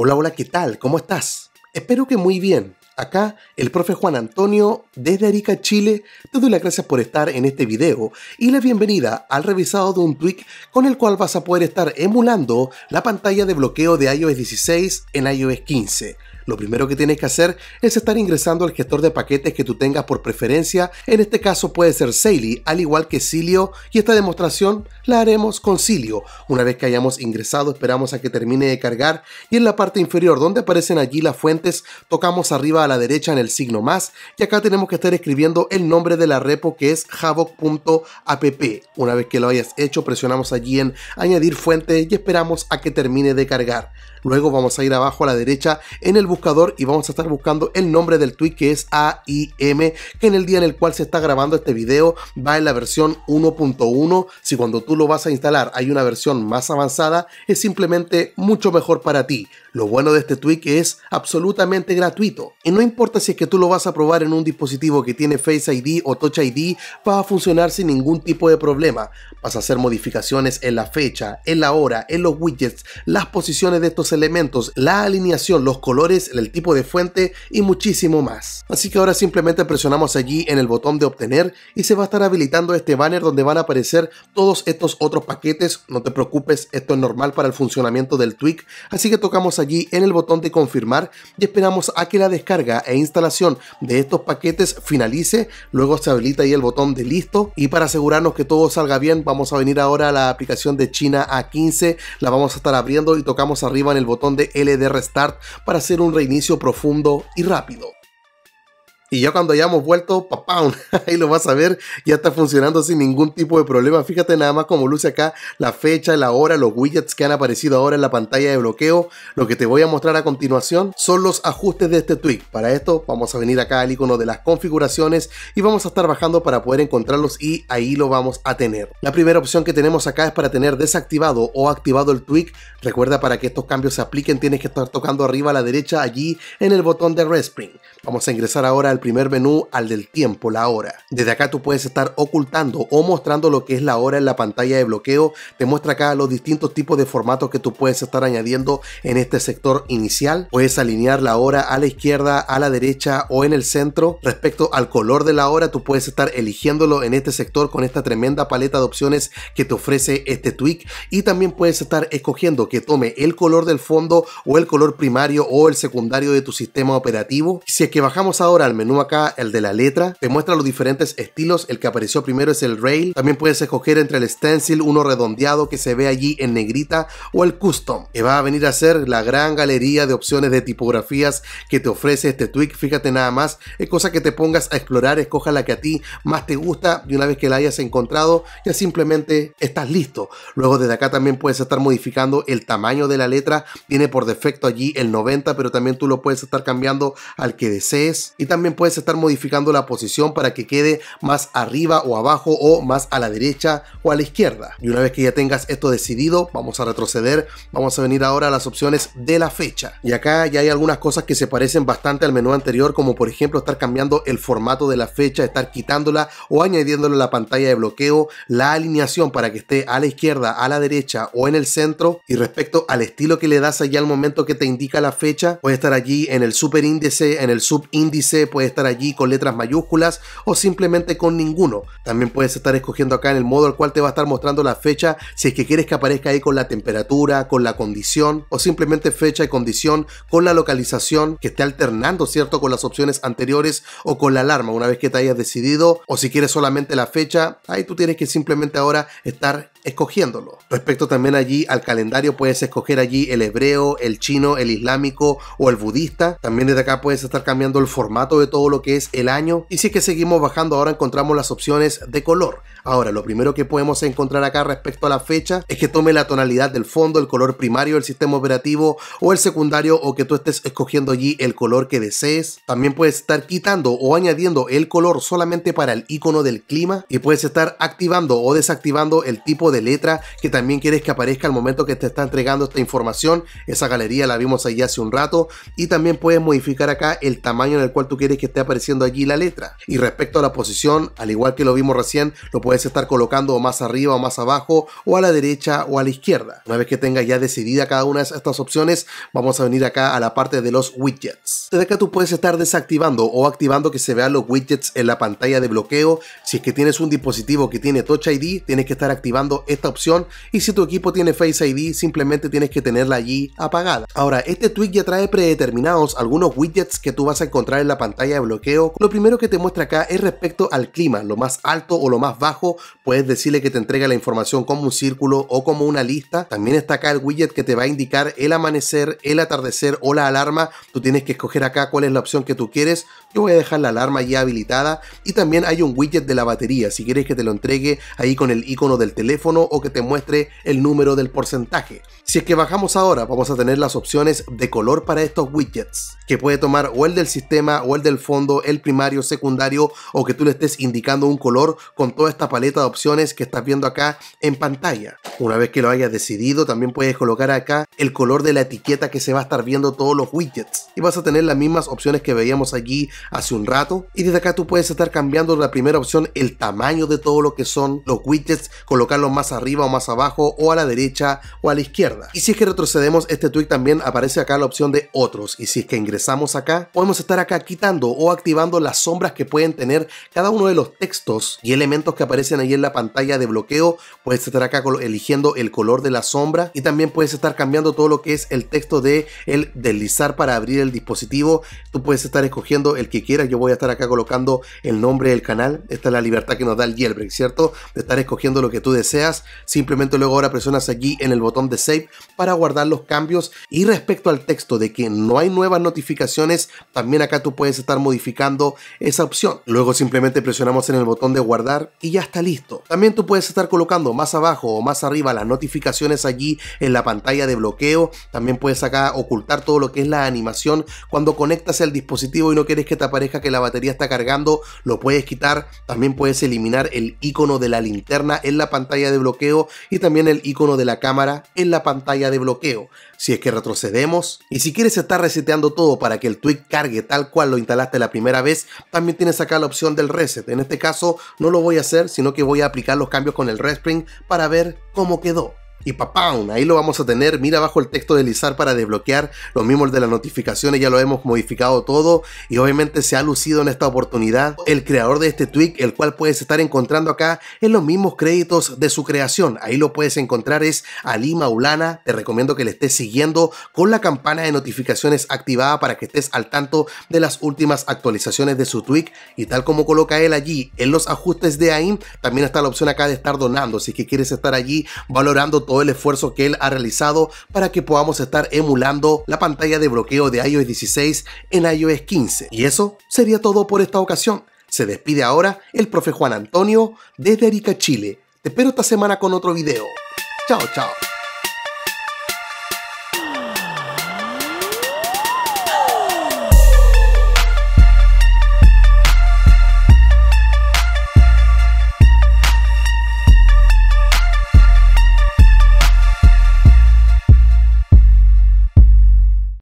Hola, hola, ¿qué tal? ¿Cómo estás? Espero que muy bien. Acá el profe Juan Antonio desde Arica, Chile. Te doy las gracias por estar en este video y la bienvenida al revisado de un tweak con el cual vas a poder estar emulando la pantalla de bloqueo de iOS 16 en iOS 15 lo primero que tienes que hacer es estar ingresando al gestor de paquetes que tú tengas por preferencia, en este caso puede ser Saily, al igual que Cilio, y esta demostración la haremos con Silio. Una vez que hayamos ingresado, esperamos a que termine de cargar y en la parte inferior donde aparecen allí las fuentes, tocamos arriba a la derecha en el signo más y acá tenemos que estar escribiendo el nombre de la repo que es havoc.app. Una vez que lo hayas hecho, presionamos allí en añadir fuente y esperamos a que termine de cargar. Luego vamos a ir abajo a la derecha en el buscador y vamos a estar buscando el nombre del tweet que es AIM, que en el día en el cual se está grabando este video va en la versión 1.1. Si cuando tú lo vas a instalar hay una versión más avanzada, es simplemente mucho mejor para ti. Lo bueno de este tweet es absolutamente gratuito y no importa si es que tú lo vas a probar en un dispositivo que tiene Face ID o Touch ID, va a funcionar sin ningún tipo de problema. Vas a hacer modificaciones en la fecha, en la hora, en los widgets, las posiciones de estos elementos, la alineación, los colores, el tipo de fuente y muchísimo más. Así que ahora simplemente presionamos allí en el botón de obtener y se va a estar habilitando este banner donde van a aparecer todos estos otros paquetes. No te preocupes, esto es normal para el funcionamiento del tweak, así que tocamos allí en el botón de confirmar y esperamos a que la descarga e instalación de estos paquetes finalice, luego se habilita ahí el botón de listo y para asegurarnos que todo salga bien vamos a venir ahora a la aplicación de China A15, la vamos a estar abriendo y tocamos arriba en el botón de LD Restart para hacer un reinicio profundo y rápido. Y ya cuando hayamos vuelto, papá, ahí lo vas a ver, ya está funcionando sin ningún tipo de problema. Fíjate nada más como luce acá la fecha, la hora, los widgets que han aparecido ahora en la pantalla de bloqueo. Lo que te voy a mostrar a continuación son los ajustes de este tweak. Para esto vamos a venir acá al icono de las configuraciones y vamos a estar bajando para poder encontrarlos y ahí lo vamos a tener. La primera opción que tenemos acá es para tener desactivado o activado el tweak. Recuerda para que estos cambios se apliquen tienes que estar tocando arriba a la derecha allí en el botón de Respring. Vamos a ingresar ahora al primer menú, al del tiempo, la hora. Desde acá tú puedes estar ocultando o mostrando lo que es la hora en la pantalla de bloqueo. Te muestra acá los distintos tipos de formatos que tú puedes estar añadiendo en este sector inicial. Puedes alinear la hora a la izquierda, a la derecha o en el centro. Respecto al color de la hora, tú puedes estar eligiéndolo en este sector con esta tremenda paleta de opciones que te ofrece este tweak. Y también puedes estar escogiendo que tome el color del fondo o el color primario o el secundario de tu sistema operativo que bajamos ahora al menú acá, el de la letra, te muestra los diferentes estilos, el que apareció primero es el rail, también puedes escoger entre el stencil, uno redondeado que se ve allí en negrita, o el custom, que va a venir a ser la gran galería de opciones de tipografías que te ofrece este tweak, fíjate nada más, es cosa que te pongas a explorar, escoja la que a ti más te gusta y una vez que la hayas encontrado, ya simplemente estás listo. Luego desde acá también puedes estar modificando el tamaño de la letra, tiene por defecto allí el 90, pero también tú lo puedes estar cambiando al que y también puedes estar modificando la posición para que quede más arriba o abajo o más a la derecha o a la izquierda. Y una vez que ya tengas esto decidido, vamos a retroceder, vamos a venir ahora a las opciones de la fecha. Y acá ya hay algunas cosas que se parecen bastante al menú anterior, como por ejemplo estar cambiando el formato de la fecha, estar quitándola o añadiéndole la pantalla de bloqueo, la alineación para que esté a la izquierda, a la derecha o en el centro. Y respecto al estilo que le das allá al momento que te indica la fecha, puede estar allí en el super índice, en el subíndice, puede estar allí con letras mayúsculas o simplemente con ninguno. También puedes estar escogiendo acá en el modo al cual te va a estar mostrando la fecha si es que quieres que aparezca ahí con la temperatura, con la condición o simplemente fecha y condición con la localización que esté alternando, ¿cierto? Con las opciones anteriores o con la alarma una vez que te hayas decidido o si quieres solamente la fecha, ahí tú tienes que simplemente ahora estar escogiéndolo. Respecto también allí al calendario, puedes escoger allí el hebreo, el chino, el islámico o el budista. También desde acá puedes estar cambiando el formato de todo lo que es el año. Y si es que seguimos bajando, ahora encontramos las opciones de color. Ahora, lo primero que podemos encontrar acá respecto a la fecha es que tome la tonalidad del fondo, el color primario, del sistema operativo o el secundario o que tú estés escogiendo allí el color que desees. También puedes estar quitando o añadiendo el color solamente para el icono del clima y puedes estar activando o desactivando el tipo de letra que también quieres que aparezca al momento que te está entregando esta información. Esa galería la vimos allí hace un rato. Y también puedes modificar acá el tamaño en el cual tú quieres que esté apareciendo allí la letra. Y respecto a la posición, al igual que lo vimos recién, lo puedes estar colocando más arriba o más abajo o a la derecha o a la izquierda. Una vez que tengas ya decidida cada una de estas opciones, vamos a venir acá a la parte de los widgets. Desde acá tú puedes estar desactivando o activando que se vean los widgets en la pantalla de bloqueo. Si es que tienes un dispositivo que tiene Touch ID, tienes que estar activando esta opción y si tu equipo tiene Face ID simplemente tienes que tenerla allí apagada. Ahora, este tweet ya trae predeterminados algunos widgets que tú vas a encontrar en la pantalla de bloqueo. Lo primero que te muestra acá es respecto al clima, lo más alto o lo más bajo, puedes decirle que te entrega la información como un círculo o como una lista. También está acá el widget que te va a indicar el amanecer, el atardecer o la alarma. Tú tienes que escoger acá cuál es la opción que tú quieres. Yo voy a dejar la alarma ya habilitada y también hay un widget de la batería, si quieres que te lo entregue ahí con el icono del teléfono o que te muestre el número del porcentaje. Si es que bajamos ahora, vamos a tener las opciones de color para estos widgets, que puede tomar o el del sistema o el del fondo, el primario, secundario o que tú le estés indicando un color con toda esta paleta de opciones que estás viendo acá en pantalla. Una vez que lo hayas decidido, también puedes colocar acá el color de la etiqueta que se va a estar viendo todos los widgets y vas a tener las mismas opciones que veíamos aquí hace un rato. Y desde acá tú puedes estar cambiando la primera opción, el tamaño de todo lo que son los widgets, colocarlos más arriba o más abajo o a la derecha o a la izquierda. Y si es que retrocedemos este tweet también aparece acá la opción de otros y si es que ingresamos acá podemos estar acá quitando o activando las sombras que pueden tener cada uno de los textos y elementos que aparecen ahí en la pantalla de bloqueo. Puedes estar acá eligiendo el color de la sombra y también puedes estar cambiando todo lo que es el texto de el deslizar para abrir el dispositivo. Tú puedes estar escogiendo el que quiera. Yo voy a estar acá colocando el nombre del canal. Esta es la libertad que nos da el jailbreak, ¿cierto? De estar escogiendo lo que tú deseas. Simplemente luego ahora presionas allí en el botón de save para guardar los cambios. Y respecto al texto de que no hay nuevas notificaciones, también acá tú puedes estar modificando esa opción. Luego simplemente presionamos en el botón de guardar y ya está listo. También tú puedes estar colocando más abajo o más arriba las notificaciones allí en la pantalla de bloqueo. También puedes acá ocultar todo lo que es la animación cuando conectas el dispositivo y no quieres que esta aparezca que la batería está cargando, lo puedes quitar. También puedes eliminar el icono de la linterna en la pantalla de bloqueo y también el icono de la cámara en la pantalla de bloqueo. Si es que retrocedemos y si quieres estar reseteando todo para que el tweet cargue tal cual lo instalaste la primera vez, también tienes acá la opción del reset. En este caso no lo voy a hacer, sino que voy a aplicar los cambios con el respring para ver cómo quedó y ¡papam! Ahí lo vamos a tener. Mira abajo el texto de lizar para desbloquear los mismos de las notificaciones. Ya lo hemos modificado todo y obviamente se ha lucido en esta oportunidad el creador de este tweak, el cual puedes estar encontrando acá en los mismos créditos de su creación. Ahí lo puedes encontrar, es Ali Maulana. Te recomiendo que le estés siguiendo con la campana de notificaciones activada para que estés al tanto de las últimas actualizaciones de su tweet Y tal como coloca él allí en los ajustes de AIM, también está la opción acá de estar donando. Si es que quieres estar allí valorando todo el esfuerzo que él ha realizado para que podamos estar emulando la pantalla de bloqueo de iOS 16 en iOS 15. Y eso sería todo por esta ocasión. Se despide ahora el profe Juan Antonio desde Arica, Chile. Te espero esta semana con otro video. Chao, chao.